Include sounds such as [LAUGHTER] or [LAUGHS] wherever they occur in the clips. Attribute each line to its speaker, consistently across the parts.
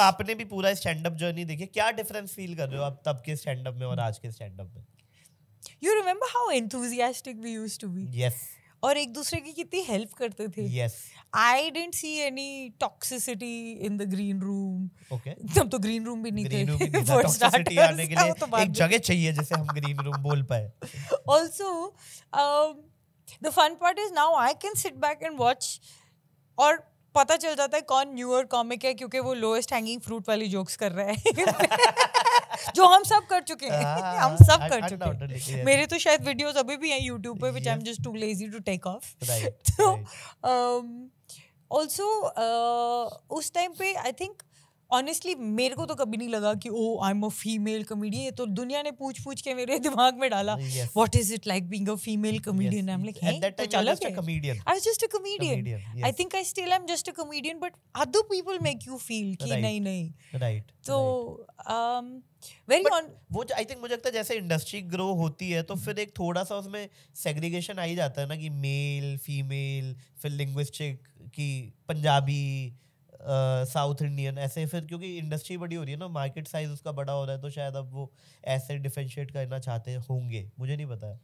Speaker 1: आपने भी पूरा स्टैंड अप जर्नी देखी क्या डिफरेंस फील कर रहे हो आप तब के स्टैंड अप में और आज के स्टैंड अप में
Speaker 2: you remember how enthusiastic we used to be yes और एक दूसरे की कितनी हेल्प करते थे yes I didn't see any toxicity in the green room okay तब तो ग्रीन रूम भी नहीं green थे फॉर स्टार्टर्स [LAUGHS] आने के लिए हाँ, तो एक जगह
Speaker 1: चाहिए जैसे हम ग्रीन रूम बोल पाए
Speaker 2: also the fun part is now I can sit back and watch और पता चल जाता है कौन न्यूअर कॉमिक है क्योंकि वो लोएस्ट हैंगिंग फ्रूट वाली जोक्स कर रहा है [LAUGHS] जो हम सब कर चुके हैं हाँ, हम सब कर चुके हैं मेरे तो शायद वीडियोस अभी भी हैं यूट्यूब पे which I am just too lazy to take off तो ऑल्सो उस टाइम पे आई थिंक ऑनेस्टली मेरे को तो कभी नहीं लगा कि oh I am a female comedian तो दुनिया ने पूछ पूछ के मेरे दिमाग में डाला what is it like being a female comedian I am like at that time I was comedian I was just a comedian I think I still am just a comedian but other people make you feel कि नहीं नहीं right तो um very on वो I think मुझे लगता है जैसे industry grow होती है तो mm. फिर एक थोड़ा
Speaker 1: सा उसमें सेग्रीगेशन आ ही जाता है ना कि मेल फीमेल फिर लिंग्विस्टिक की पंजाबी साउथ इंडियन ऐसे फिर क्योंकि इंडस्ट्री बड़ी हो रही है ना मार्केट साइज उसका बड़ा हो रहा है तो शायद अब वो ऐसे डिफरेंशिएट करना चाहते होंगे मुझे नहीं पता है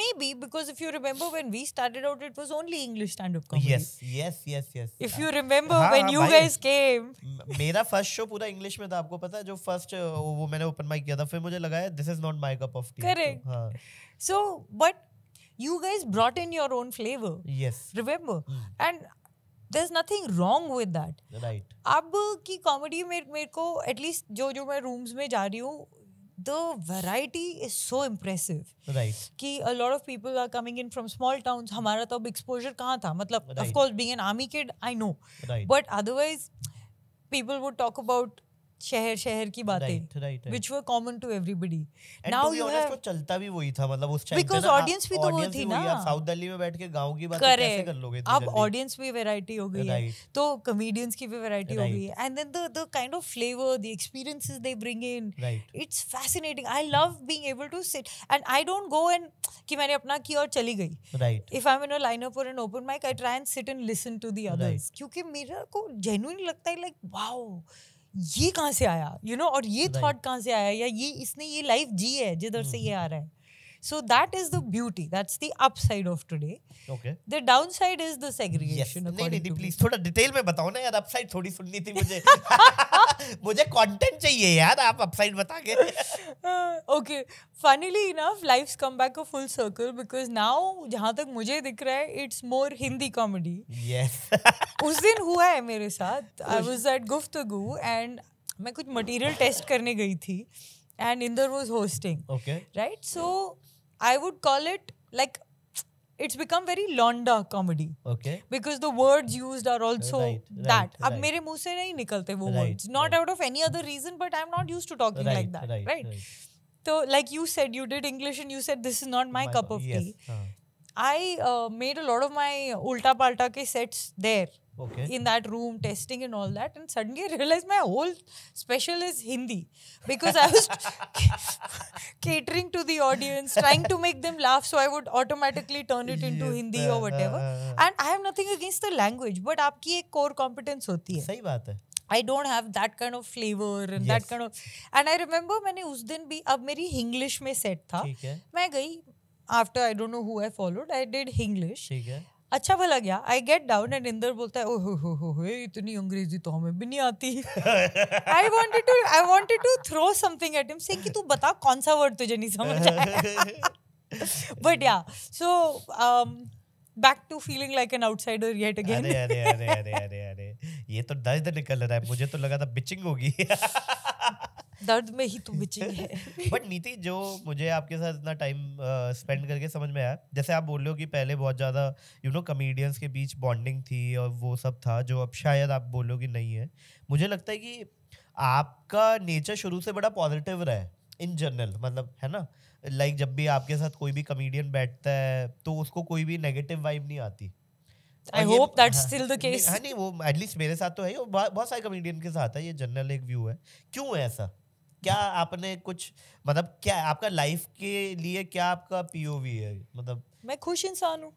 Speaker 2: maybe because if you remember when we started out it was only English stand up comedy yes
Speaker 1: yes yes yes
Speaker 2: if you remember when you guys came मेरा फर्स्ट शो पूरा English में था आपको पता है जो
Speaker 1: first वो मैंने ओपन माइक किया था फिर मुझे लगा this is not my cup of tea correct हां
Speaker 2: so but you guys brought in your own flavor yes remember mm. and there is nothing wrong with that right अब की कॉमेडी में मेरे को एटलीस्ट जो जो मैं रूम्स में जा रही हूँ the variety is so impressive कि a lot of people are coming in from small town हमारा तो अब एक्सपोजर कहाँ था मतलब of course being an army kid I know but otherwise people would talk about शहर शहर की बातें which were common to everybody now you have तो
Speaker 1: चलता भी वही था मतलब उस टाइम बिकॉज़ ऑडियंस भी तो वो थी ना साउथ दिल्ली में बैठ के गांव की बातें कैसे कर लोगे अब ऑडियंस
Speaker 2: भी वैरायटी हो गई है तो कॉमेडियंस की भी वैरायटी हो गई and then the the kind of flavour the experiences they bring in it's fascinating I love being able to sit and I don't go and कि मैंने अपना किया और चली गई right if I am in a lineup और an open mic I try and sit and listen to the others क्योंकि मेरा को जेन्युइन लगता है लाइक वाओ ये कहाँ से आया यू you नो know, और ये थॉट कहाँ से आया या ये इसने ये लाइफ जी है जिधर से ये हम्म। आ रहा है So that is the beauty. That's the upside of today. Okay. The downside is the segregation. Yes. according नहीं to please thoda detail mein batao na yaar upside थोड़ी सुननी thi mujhe mujhe content chahiye yaar aap upside bata ke okay funnily enough life's come back a full circle because now jahan tak mujhe dikh raha hai it's more Hindi comedy yes us din hua hai mere sath I was at guftagu and मैं कुछ material test करने गई थी and Inder was hosting okay right so I would call it like it's become very londa comedy. Okay. Because the words used are also right, that. Right, अब मेरे मुंह से नहीं right, words. Not right. out of any other reason, but I'm not used to talking right, like that. Right. right. right. So, like you said, you did English and you said this is not my, my cup of yes. tea. Uh-huh. I uh, made a lot of my ulta palta ke sets there. okay. in that room testing and all that and suddenly i realized my whole special is hindi because i was catering to the audience trying to make them laugh so i would automatically turn it into yes, hindi or whatever and i have nothing against the language but aapki ek core competence hoti hai sahi baat hai I don't have that kind of flavour and that kind of and I remember मैंने उस दिन भी अब मेरी English में set था मैं गई after I don't know who I followed I did English अच्छा भला गया I get down and Inder बोलता है ओह हो हो हो इतनी अंग्रेजी तो हमें भी नहीं आती I wanted to I wanted to throw something at him से कि तू बता कौन सा वर्ड तुझे नहीं समझ आया but yeah so back to feeling like an outsider yet again अरे अरे अरे
Speaker 1: अरे अरे ये तो दर्द निकल रहा है मुझे तो लगा था बिचिंग होगी [LAUGHS]
Speaker 2: दर्द में ही तुम बिची है
Speaker 1: बट [LAUGHS] नीति जो मुझे आपके साथ इतना टाइम स्पेंड uh, करके समझ में आया जैसे आप बोल रहे हो कि पहले बहुत ज़्यादा यू नो कमेडियंस के बीच बॉन्डिंग थी और वो सब था जो अब शायद आप बोल रहे हो कि नहीं है मुझे लगता है कि आपका नेचर शुरू से बड़ा पॉजिटिव रहा है इन जनरल मतलब है ना लाइक like जब भी आपके साथ कोई भी कमेडियन बैठता है तो उसको कोई भी नेगेटिव वाइब नहीं आती
Speaker 2: I hope that's still the case हाँ, हाँ नहीं वो
Speaker 1: एटलीस्ट मेरे साथ तो है बहुत सारे कमेडियन के साथ है ये जनरल एक व्यू है क्यों है ऐसा क्या आपने कुछ मतलब क्या आपका लाइफ के लिए क्या आपका पीओवी है
Speaker 2: मतलब मैं खुश इंसान हूँ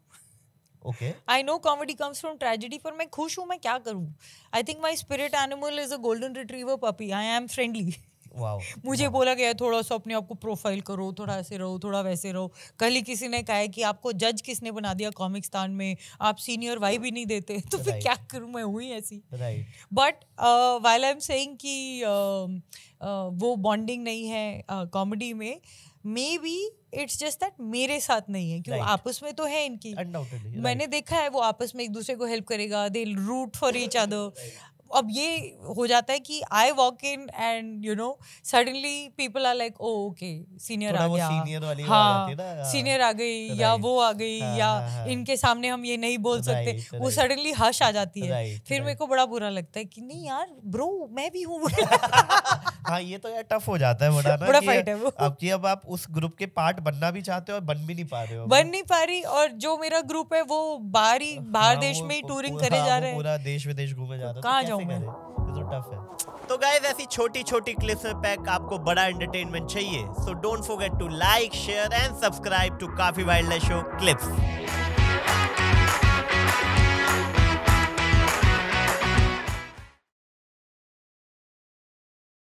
Speaker 2: okay I know comedy comes from tragedy पर मैं खुश हूँ मैं क्या करूँ I think my spirit animal is a golden retriever puppy I am friendly
Speaker 1: मुझे
Speaker 2: बोला गया थोड़ा सा अपने आप को प्रोफाइल करो थोड़ा ऐसे रहो थोड़ा वैसे रहो कल ही किसी ने कहा कि आपको जज किसने बना दिया कॉमिकस्तान में आप सीनियर वाई भी नहीं देते तो फिर क्या करूँ मैं हुई ऐसी but while I am saying कि um, uh, वो बॉन्डिंग नहीं है कॉमेडी uh, में maybe it's just that मेरे साथ नहीं है क्योंकि right. आपस में तो है इनकी मैंने right. देखा है वो आपस में एक दूसरे को हेल्प करेगा they root for each other अब ये हो जाता है कि I walk in and you know suddenly people are like oh okay senior आ गया हाँ सीनियर हाँ। आ गई तो या वो आ गई हाँ, या हाँ, इनके सामने हम ये नहीं बोल तो सकते तो वो सडनली हश आ जाती है फिर मेरे को बड़ा बुरा लगता है कि नहीं यार ब्रो मैं भी हूँ [LAUGHS] हाँ ये तो यार टफ हो जाता है बनाना बड़ा फाइट है
Speaker 1: वो अब आपकी अब आप उस ग्रुप के पार्ट बनना भी चाहते हो और बन भी नहीं पा रहे
Speaker 2: हो बन नहीं पा रही और जो मेरा ग्रुप है वो बाहर ही हाँ, बाहर देश में ही टूरिंग करे जा रहे हैं
Speaker 1: पूरा देश विदेश घूमे जा रहे तो कहाँ
Speaker 2: जाऊँ मैं तो टफ है तो गाइज ऐसी छोटी छोटी क्लिप्स में
Speaker 1: पैक आपको बड़ा एंटरटेनमेंट चाहिए so don't forget to like share and subscribe to Kaafi wild show clips